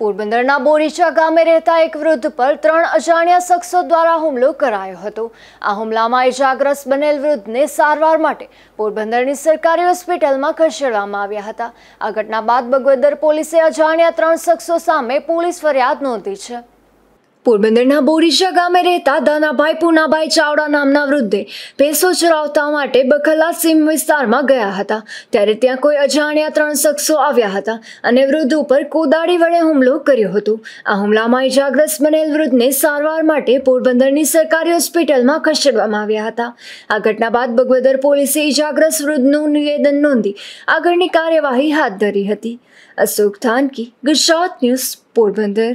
પોરબંદરના બોરીચા ગામે રહેતા એક વૃદ્ધ પર ત્રણ અજાણ્યા શખ્સો દ્વારા હુમલો કરાયો હતો આ હુમલામાં ઇજાગ્રસ્ત બનેલ વૃદ્ધને સારવાર માટે પોરબંદરની સરકારી હોસ્પિટલમાં ખસેડવામાં આવ્યા હતા આ ઘટના બાદ બગવદર પોલીસે અજાણ્યા ત્રણ શખ્સો સામે પોલીસ ફરિયાદ નોંધી છે પોરબંદરના બોરીશા ગામે રહેતા દાનાભાઈ પૂનાભાઈ ચાવડા નામના વૃદ્ધે ભેંસો ચરાવતા માટે બખલા સીમ વિસ્તારમાં ગયા હતા ત્યારે ત્યાં કોઈ અજાણ્યા ત્રણ શખ્સો આવ્યા હતા અને વૃદ્ધ ઉપર કોદાળી વડે હુમલો કર્યો હતો આ હુમલામાં ઇજાગ્રસ્ત બનેલ વૃદ્ધને સારવાર માટે પોરબંદરની સરકારી હોસ્પિટલમાં ખસેડવામાં આવ્યા હતા આ ઘટના બાદ બગવદર પોલીસે ઇજાગ્રસ્ત વૃદ્ધનું નિવેદન નોંધી આગળની કાર્યવાહી હાથ ધરી હતી અશોક થાનકી ગુજરાત ન્યૂઝ પોરબંદર